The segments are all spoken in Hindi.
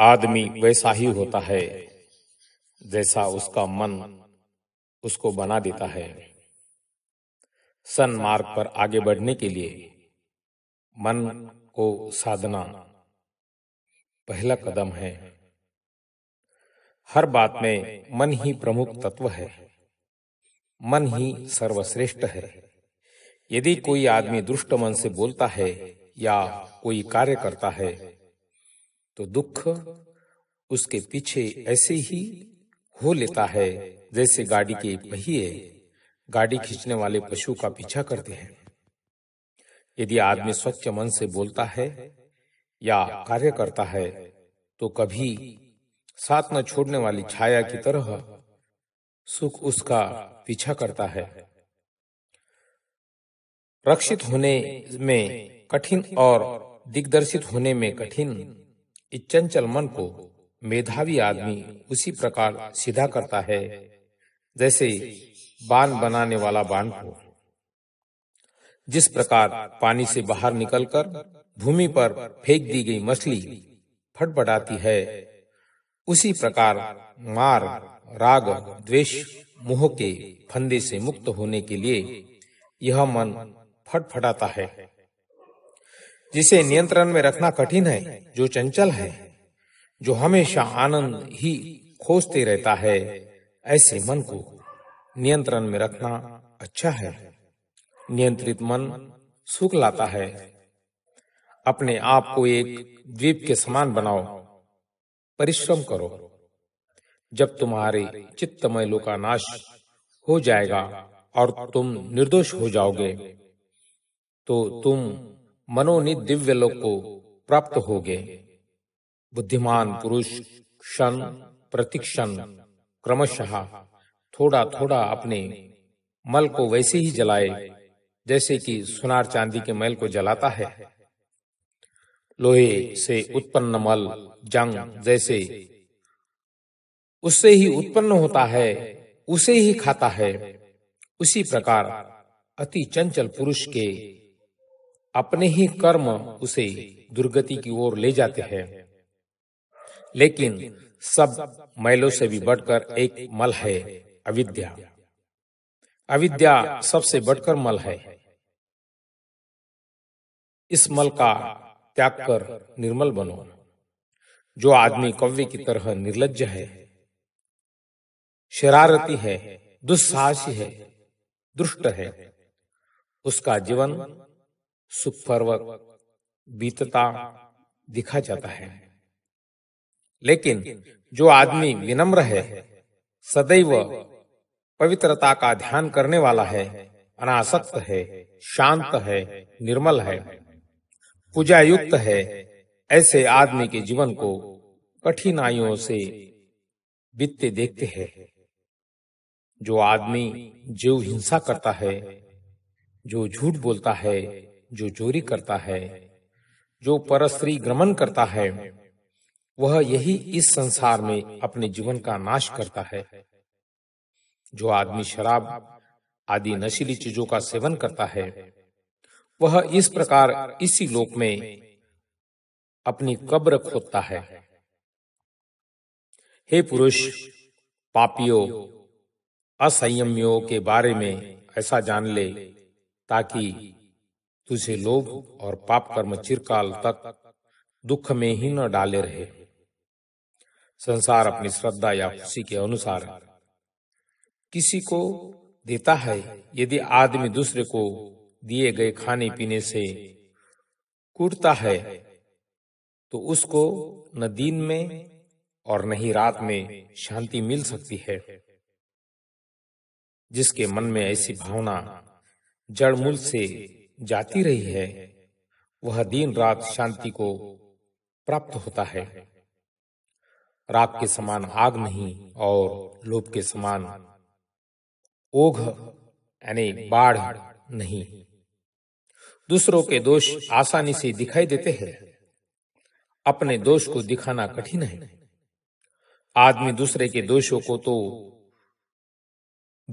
आदमी वैसा ही होता है जैसा उसका मन उसको बना देता है मार्ग पर आगे बढ़ने के लिए मन को साधना पहला कदम है हर बात में मन ही प्रमुख तत्व है मन ही सर्वश्रेष्ठ है यदि कोई आदमी दुष्ट मन से बोलता है या कोई कार्य करता है तो दुख उसके पीछे ऐसे ही हो लेता है जैसे गाड़ी के पहिए गाड़ी खींचने वाले पशु का पीछा करते हैं यदि आदमी स्वच्छ मन से बोलता है या कार्य करता है तो कभी साथ न छोड़ने वाली छाया की तरह सुख उसका पीछा करता है रक्षित होने में कठिन और दिग्दर्शित होने में कठिन इस चंचल मन को मेधावी आदमी उसी प्रकार सीधा करता है जैसे बान बनाने वाला बान को जिस प्रकार पानी से बाहर निकलकर भूमि पर फेंक दी गई मछली फटफटाती है उसी प्रकार मार राग द्वेष मोह के फंदे से मुक्त होने के लिए यह मन फटफटाता है जिसे नियंत्रण में रखना कठिन है जो चंचल है जो हमेशा आनंद ही खोजते रहता है ऐसे मन को नियंत्रण में रखना अच्छा है नियंत्रित मन सुख लाता है अपने आप को एक द्वीप के समान बनाओ परिश्रम करो जब तुम्हारे चित्तमय का नाश हो जाएगा और तुम निर्दोष हो जाओगे तो तुम मनोनि दिव्य लोक को प्राप्त हो गए बुद्धिमान पुरुष क्षण प्रतिक्षण क्रमशः थोड़ा थोड़ा अपने मल को वैसे ही जलाए जैसे कि सुनार चांदी के मैल को जलाता है लोहे से उत्पन्न मल जंग जैसे उससे ही उत्पन्न होता है उसे ही खाता है उसी प्रकार अति चंचल पुरुष के अपने ही कर्म उसे दुर्गति की ओर ले जाते हैं लेकिन सब मैलों से भी बढ़कर एक मल है अविद्या अविद्या सबसे बढ़कर मल है इस मल का त्याग कर निर्मल बनो जो आदमी कव्य की तरह निर्लज है शरारती है दुस्साहसी है दुष्ट है उसका जीवन सुख पर्वत बीतता दिखा जाता है लेकिन जो आदमी विनम्र है सदैव पवित्रता का ध्यान करने वाला है अनासक्त है शांत है निर्मल है पूजा युक्त है ऐसे आदमी के जीवन को कठिनाइयों से बीतते देखते हैं जो आदमी जीव हिंसा करता है जो झूठ बोलता है जो चोरी करता है जो परस्त्री ग्रमन करता है वह यही इस संसार में अपने जीवन का नाश करता है जो आदमी शराब आदि नशीली चीजों का सेवन करता है वह इस प्रकार इसी लोक में अपनी कब्र खोदता है हे पुरुष पापियों असंयमियों के बारे में ऐसा जान ले ताकि तुझे लोभ और पाप कर्म चिरकाल तक दुख में ही न डाले रहे संसार अपनी श्रद्धा या खुशी के अनुसार किसी को देता है यदि आदमी दूसरे को दिए गए खाने पीने से कूटता है तो उसको न दिन में और न ही रात में शांति मिल सकती है जिसके मन में ऐसी भावना जड़मूल से जाती रही है वह दिन रात शांति को प्राप्त होता है रात के समान आग नहीं और लोभ के समान ओघ यानी बाढ़ नहीं दूसरों के दोष आसानी से दिखाई देते हैं अपने दोष को दिखाना कठिन है आदमी दूसरे के दोषों को तो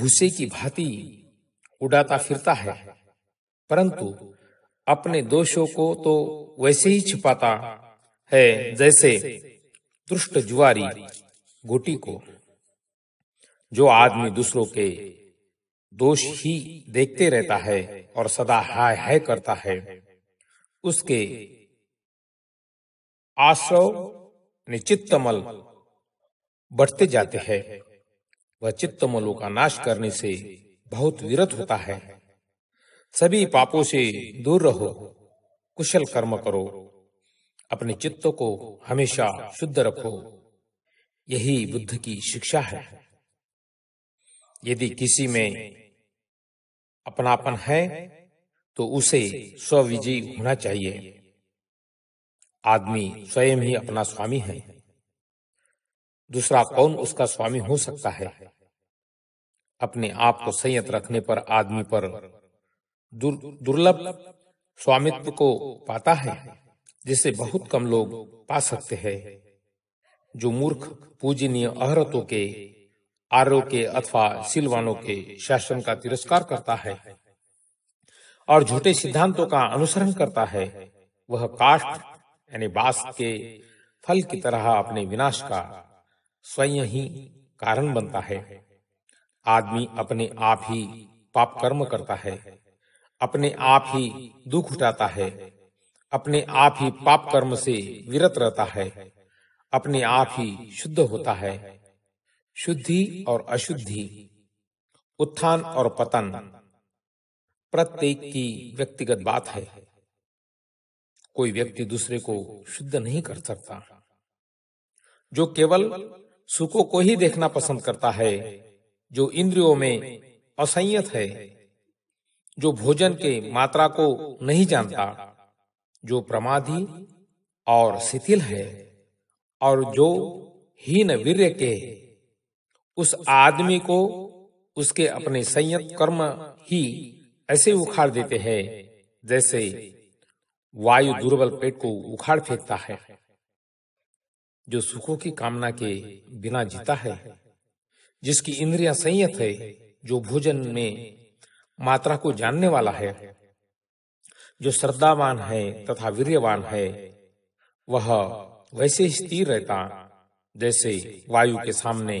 भूसे की भांति उड़ाता फिरता है परंतु अपने दोषों को तो वैसे ही छिपाता है जैसे दुष्ट जुआरी गुटी को जो आदमी दूसरों के दोष ही देखते रहता है और सदा हाय हाय करता है उसके आश्रव चित्तमल बढ़ते जाते हैं वह चित्तमलों का नाश करने से बहुत विरत होता है सभी पापों से दूर रहो कुशल कर्म करो अपने चित्त को हमेशा शुद्ध रखो यही बुद्ध की शिक्षा है यदि किसी में अपनापन है तो उसे स्विजयी होना चाहिए आदमी स्वयं ही अपना स्वामी है दूसरा कौन उसका स्वामी हो सकता है अपने आप को संयत रखने पर आदमी पर दुर्लभ स्वामित्व को पाता है जिसे बहुत कम लोग पा सकते हैं जो मूर्ख पूजनीय अहरतों के आरों के अथवा सिलवानों के शासन का तिरस्कार करता है और झूठे सिद्धांतों का अनुसरण करता है वह काष्ठ यानी बास के फल की तरह अपने विनाश का स्वयं ही कारण बनता है आदमी अपने आप ही पाप कर्म करता है अपने आप ही दुख उठाता है अपने आप ही पाप कर्म से विरत रहता है अपने आप ही शुद्ध होता है शुद्धि और अशुद्धि उत्थान और पतन प्रत्येक की व्यक्तिगत बात है कोई व्यक्ति दूसरे को शुद्ध नहीं कर सकता जो केवल सुखों को ही देखना पसंद करता है जो इंद्रियों में असंयत है जो भोजन के मात्रा को नहीं जानता जो प्रमादी और शिथिल है और जो हीन वीर के उस आदमी को उसके अपने संयत कर्म ही ऐसे उखाड़ देते हैं जैसे वायु दुर्बल पेट को उखाड़ फेंकता है जो सुखों की कामना के बिना जीता है जिसकी इंद्रिया संयत है जो भोजन में मात्रा को जानने वाला है जो श्रद्धावान है तथा वीर्यवान है वह वैसे ही स्थिर रहता जैसे वायु के सामने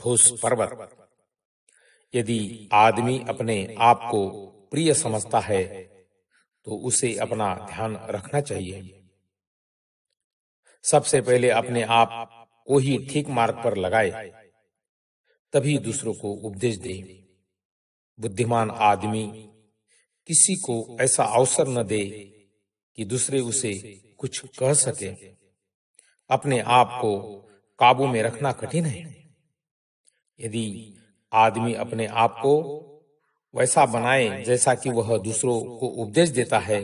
ठोस पर्वत यदि आदमी अपने आप को प्रिय समझता है तो उसे अपना ध्यान रखना चाहिए सबसे पहले अपने आप को ही ठीक मार्ग पर लगाए तभी दूसरों को उपदेश दें बुद्धिमान आदमी किसी को ऐसा अवसर न दे कि दूसरे उसे कुछ कह सके अपने आप को काबू में रखना कठिन है यदि आदमी अपने आप को वैसा बनाए जैसा कि वह दूसरों को उपदेश देता है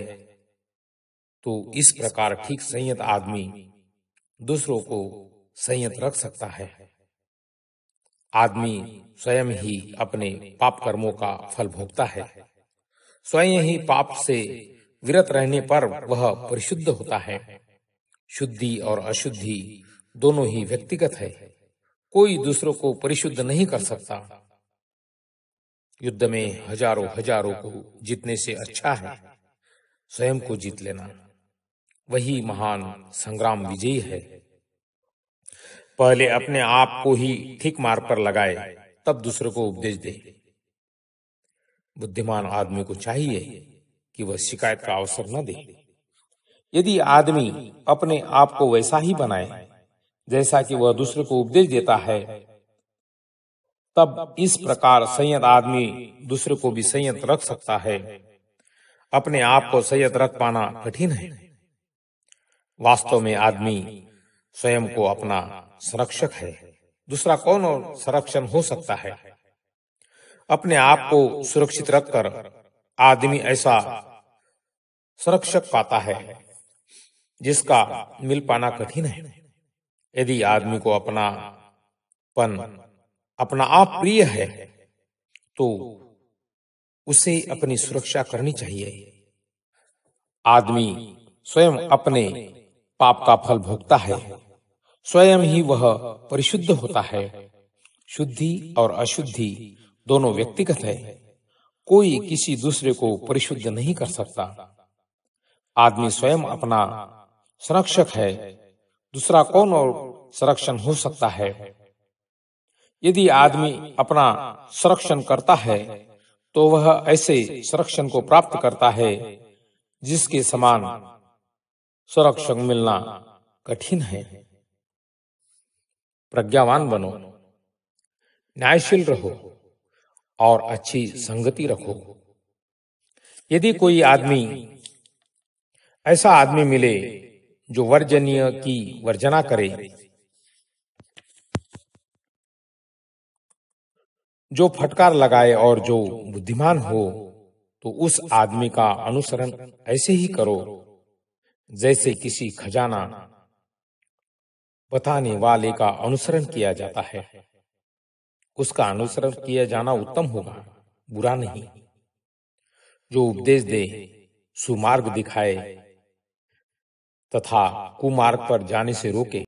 तो इस प्रकार ठीक संयत आदमी दूसरों को संयत रख सकता है आदमी स्वयं ही अपने पाप कर्मों का फल भोगता है स्वयं ही पाप से विरत रहने पर वह परिशुद्ध होता है शुद्धि और अशुद्धि दोनों ही व्यक्तिगत है कोई दूसरों को परिशुद्ध नहीं कर सकता युद्ध में हजारों हजारों को जीतने से अच्छा है स्वयं को जीत लेना वही महान संग्राम विजयी है पहले अपने आप को ही ठीक मार्ग पर लगाए तब दूसरे को उपदेश दे बुद्धिमान आदमी को चाहिए कि वह शिकायत का अवसर न दे यदि आदमी अपने आप को वैसा ही बनाए जैसा कि वह दूसरे को उपदेश देता है तब इस प्रकार संयत आदमी दूसरे को भी संयत रख सकता है अपने आप को संयत रख पाना कठिन है वास्तव में आदमी स्वयं को अपना संरक्षक है दूसरा कौन और संरक्षण हो सकता है अपने आप को सुरक्षित रखकर आदमी ऐसा संरक्षक पाता है जिसका मिल पाना कठिन है यदि आदमी को अपना पन अपना आप प्रिय है तो उसे अपनी सुरक्षा करनी चाहिए आदमी स्वयं अपने पाप का फल भोगता है स्वयं ही वह परिशुद्ध होता है शुद्धि और अशुद्धि दोनों व्यक्तिगत है कोई किसी दूसरे को परिशुद्ध नहीं कर सकता आदमी स्वयं अपना संरक्षक है दूसरा कौन और संरक्षण हो सकता है यदि आदमी अपना संरक्षण करता है तो वह ऐसे संरक्षण को प्राप्त करता है जिसके समान संरक्षक मिलना कठिन है प्रज्ञावान बनो न्यायशील रहो और अच्छी संगति रखो यदि कोई आदमी ऐसा आदमी मिले जो वर्जनीय की वर्जना करे जो फटकार लगाए और जो बुद्धिमान हो तो उस आदमी का अनुसरण ऐसे ही करो जैसे किसी खजाना बताने वाले का अनुसरण किया जाता है उसका अनुसरण किया जाना उत्तम होगा बुरा नहीं जो उपदेश दे सुमार्ग दिखाए तथा कुमार्ग पर जाने से रोके